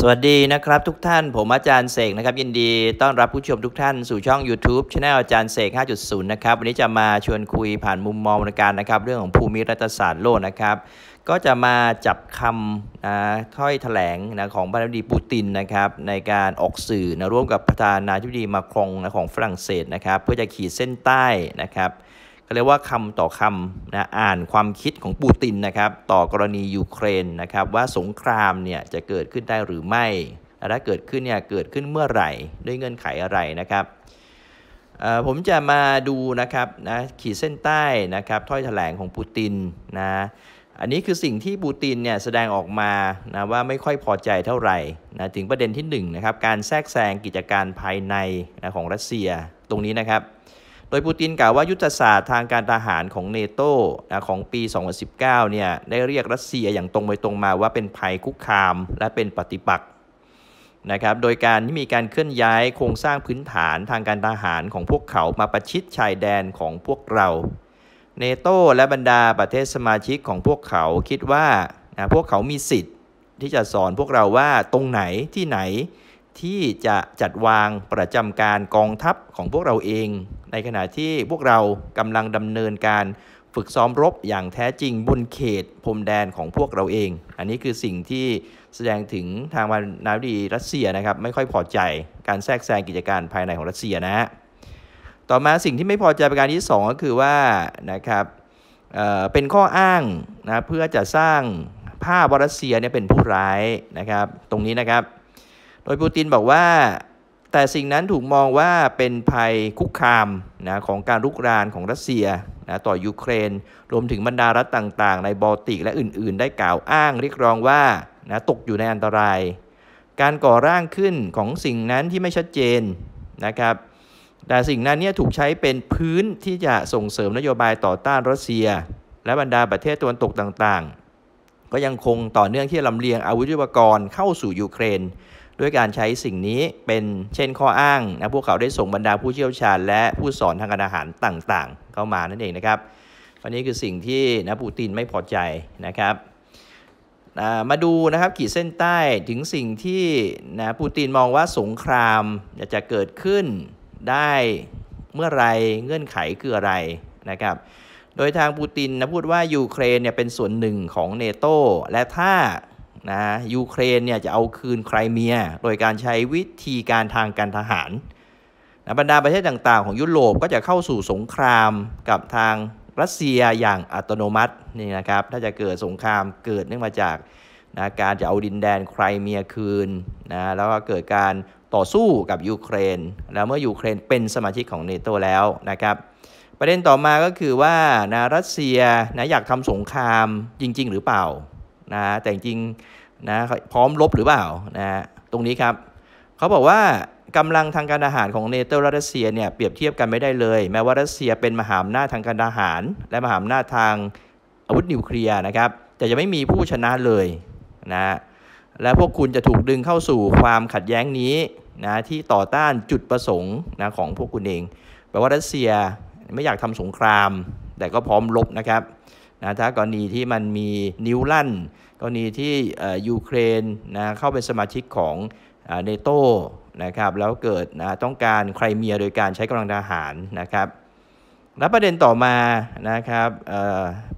สวัสดีนะครับทุกท่านผมอาจารย์เสกนะครับ ยินดีต้อนรับผู้ชมทุกท่านสู่ช่อง YouTube ช anel อาจารย์เสก 5.0นะครับวันนี้จะมาชวนคุยผ่านมุมมองในการนะครับเรื่องของภูมิรัฐศาสตร์โลกนะครับ ก็จะมาจับคำนะถ้อยแถลงนะของประธานาธิบดีปูตินนะครับ ในการออกสื่อนะร่วมกับประธานาธิบดีมาครงนะของฝรั่งเศสนะครับ เพื่อจะขีดเส้นใต้นะครับเขาเรียกว่าคำต่อคำนะ อ่านความคิดของปูตินนะครับ ต่อกรณียูเครนนะครับ ว่าสงครามเนี่ยจะเกิดขึ้นได้หรือไม่ถ้าเกิดขึ้นเนี่ยเกิดขึ้นเมื่อไหร่ด้วยเงื่อนไขอะไรนะครับ ผมจะมาดูนะครับนะขีดเส้นใต้นะครับถ้อยแถลงของปูตินนะ อันนี้คือสิ่งที่ปูตินเนี่ยแสดงออกมานะว่าไม่ค่อยพอใจเท่าไหร่นะถึงประเด็นที่1นนะครับการแทรกแซงกิจการภายในนะของรัสเซียตรงนี้นะครับโดยปูตินกล่าวว่ายุทธศาสตร์ทางการทหารของเนโตของปี 2019 เนี่ย ได้เรียกรัสเซียอย่างตรงไปตรงมาว่าเป็นภัยคุกคามและเป็นปฏิปักษ์นะครับ โดยการที่มีการเคลื่อนย้ายโครงสร้างพื้นฐานทางการทหารของพวกเขามาประชิดชายแดนของพวกเรา เนโตและบรรดาประเทศสมาชิกของพวกเขาคิดว่านะพวกเขามีสิทธิ์ที่จะสอนพวกเราว่าตรงไหนที่ไหนที่จะจัดวางประจำการกองทัพของพวกเราเอง ในขณะที่พวกเรากำลังดำเนินการฝึกซ้อมรบอย่างแท้จริง บนเขตพรมแดนของพวกเราเอง อันนี้คือสิ่งที่แสดงถึงทางนาวาดีรัสเซียนะครับ ไม่ค่อยพอใจการแทรกแซงกิจการภายในของรัสเซียนะฮะ ต่อมาสิ่งที่ไม่พอใจประการที่ 2 ก็คือว่านะครับเเป็นข้ออ้างนะเพื่อจะสร้างภาพรัสเซียเนี่ยเป็นผู้ร้ายนะครับ ตรงนี้นะครับดยปูตินบอกว่าแต่สิ่งนั้นถูกมองว่าเป็นภัยคุกคามนะของการลุกรานของรัสเซียนะต่อยูเครน รวมถึงบรรดารัฐต่างๆ ในบอลติกและอื่นๆ ได้กล่าวอ้างเรียกร้องว่านะตกอยู่ในอันตราย การก่อร่างขึ้นของสิ่งนั้นที่ไม่ชัดเจนนะครับแต่สิ่งนั้นเนี่ยถูกใช้เป็นพื้นที่จะส่งเสริมนโยบายต่อต้านรัสเซีย และบรรดาประเทศตะวันตกต่างๆ ก็ยังคงต่อเนื่องที่ลำเลียงอาวุธยุทโธปกรณ์เข้าสู่ยูเครนด้วยการใช้สิ่งนี้เป็นเช่นข้ออ้างนะพวกเขาได้ส่งบรรดาผู้เชี่ยวชาญและผู้สอนทางการอาหารต่างๆ เข้ามานั่นเองนะครับอันนี้คือสิ่งที่นะปูตินไม่พอใจนะครับ มาดูนะครับขีดเส้นใต้ถึงสิ่งที่นะปูตินมองว่าสงครามจะเกิดขึ้นได้เมื่อไรเงื่อนไขคืออะไรนะครับ โดยทางปูตินนะพูดว่า ยูเครนเนี่ยเป็นส่วนหนึ่งของเนโตและถ้านะยูเครนเนี่ยจะเอาคืนไครเมีย โดยการใช้วิธีการทางการทหารนะบรรดาประเทศต่าง ๆ ของยุโรปก็จะเข้าสู่สงครามกับทางรัสเซียอย่างอัตโนมัตินี่นะครับถ้าจะเกิดสงครามเกิดเนื่องมาจากนะการจะเอาดินแดนไครเมียคืนนะแล้วก็เกิดการต่อสู้กับยูเครน แล้วเมื่อยูเครนเป็นสมาชิกของเนโตแล้วนะครับประเด็นต่อมาก็คือว่านะรัสเซียนะอยากทำสงครามจริงๆ หรือเปล่านะแต่จริงนะพร้อมลบหรือเปล่านะตรงนี้ครับเขาบอกว่ากำลังทางการทหารของเนเธอรั์เซียเนี่ยเปรียบเทียบกันไม่ได้เลย แม้ว่ารัสเซียเป็นมหาอำนาจทางการทหาร และมหาอำนาจทางอาวุธนิวเคลียร์นะครับแต่จะไม่มีผู้ชนะเลยนะและพวกคุณจะถูกดึงเข้าสู่ความขัดแย้งนี้นะที่ต่อต้านจุดประสงค์นะของพวกคุณเองแปลว่ารัสเซียไม่อยากทำสงคราม แต่ก็พร้อมลบนะครับนะถ้ากรณีที่มันมีนิ้วลั่น กรณีที่ยูเครนนะเข้าเป็นสมาชิกของเนโตนะครับแล้วเกิดนะต้องการใครเมียโดยการใช้กำลังทหารนะครับและประเด็นต่อมานะครับ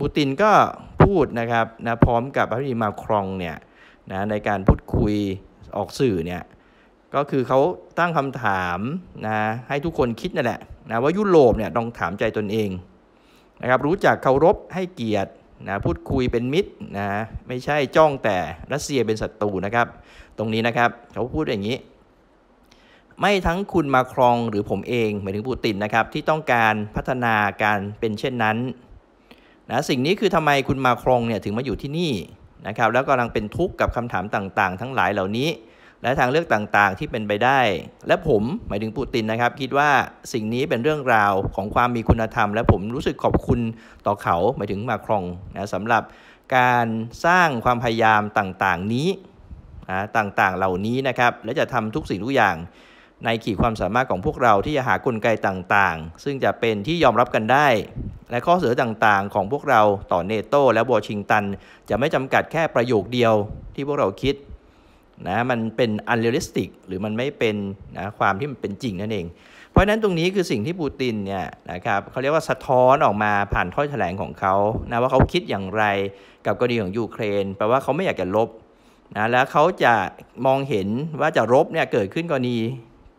ปูตินก็พูดนะครับนะพร้อมกับพระมิมาครองเนี่ยนะในการพูดคุยออกสื่อเนี่ยก็คือเขาตั้งคำถามนะให้ทุกคนคิดนั่นแหละนะว่ายุโรปเนี่ยต้องถามใจตนเองนะครับรู้จักเคารพให้เกียรตินะพูดคุยเป็นมิตรนะไม่ใช่จ้องแต่รัสเซียเป็นศัตรูนะครับ ตรงนี้นะครับเขาพูดอย่างนี้ ไม่ทั้งคุณมาครองหรือผมเอง หมายถึงปูตินนะครับที่ต้องการพัฒนาการเป็นเช่นนั้นนะสิ่งนี้คือทำไมคุณมาครองเนี่ยถึงมาอยู่ที่นี่นะครับแล้วกำลังเป็นทุกข์กับคำถามต่างๆ ทั้งหลายเหล่านี้และทางเลือกต่างๆที่เป็นไปได้ และผมหมายถึงปูตินนะครับ คิดว่าสิ่งนี้เป็นเรื่องราวของความมีคุณธรรม และผมรู้สึกขอบคุณต่อเขาหมายถึงมาครองนะสำหรับการสร้างความพยายามต่างๆนี้นะต่างๆ เหล่านี้นะครับ และจะทำทุกสิ่งทุกอย่าง ในขีดความสามารถของพวกเราที่จะหากลไกต่างๆ ซึ่งจะเป็นที่ยอมรับกันได้ และข้อเสนอต่างๆของพวกเราต่อเนโตและวอชิงตัน จะไม่จำกัดแค่ประโยคเดียว ที่พวกเราคิดนะมันเป็นอันเรียลิสติกหรือมันไม่เป็นนะความที่มันเป็นจริงนั่นเอง เพราะฉะนั้นตรงนี้คือสิ่งที่ปูตินเนี่ยนะครับเขาเรียกว่าสะท้อนออกมาผ่านถ้อยแถลงของเขานะว่าเขาคิดอย่างไรกับกรณีของยูเครนแปลว่าเขาไม่อยากจะลบนะแล้วเขาจะมองเห็นว่าจะรบเนี่ยเกิดขึ้นกรณี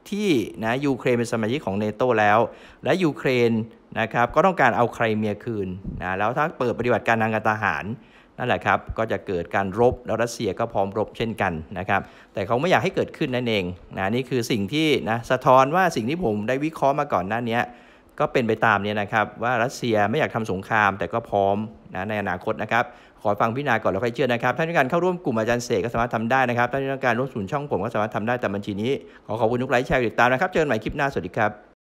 ที่นะยูเครนเป็นสมาชิกของเนโตแล้ว และยูเครนนะครับก็ต้องการเอาใครเมียคืนนะแล้วถ้าเปิดปฏิบัติการทางการทหารนั่นแหละครับ ก็จะเกิดการรบแล้วรัสเซียก็พร้อมรบเช่นกันนะครับ แต่เขาไม่อยากให้เกิดขึ้นนั่นเองนะนี่คือสิ่งที่นะสะท้อนว่าสิ่งที่ผมได้วิเคราะห์มาก่อนหน้านี้ก็เป็นไปตามนี้นะครับว่ารัสเซียไม่อยากทำสงคราม แต่ก็พร้อมนะในอนาคตนะครับ ขอฟังพิจารณาก่อนแล้วค่อยเชื่อนะครับท่านทองการเข้าร่วมกลุ่มอาจารย์เสกก็สามารถทำได้นะครับท่านทต้องการร่วมศูนย์ช่องผมก็สามารถทำได้แต่บัญชีนี้ ขอขอบคุณทุกไลค์แชร์ติดตามนะครับ เจอกันใหม่คลิปหน้าสวัสดีครับ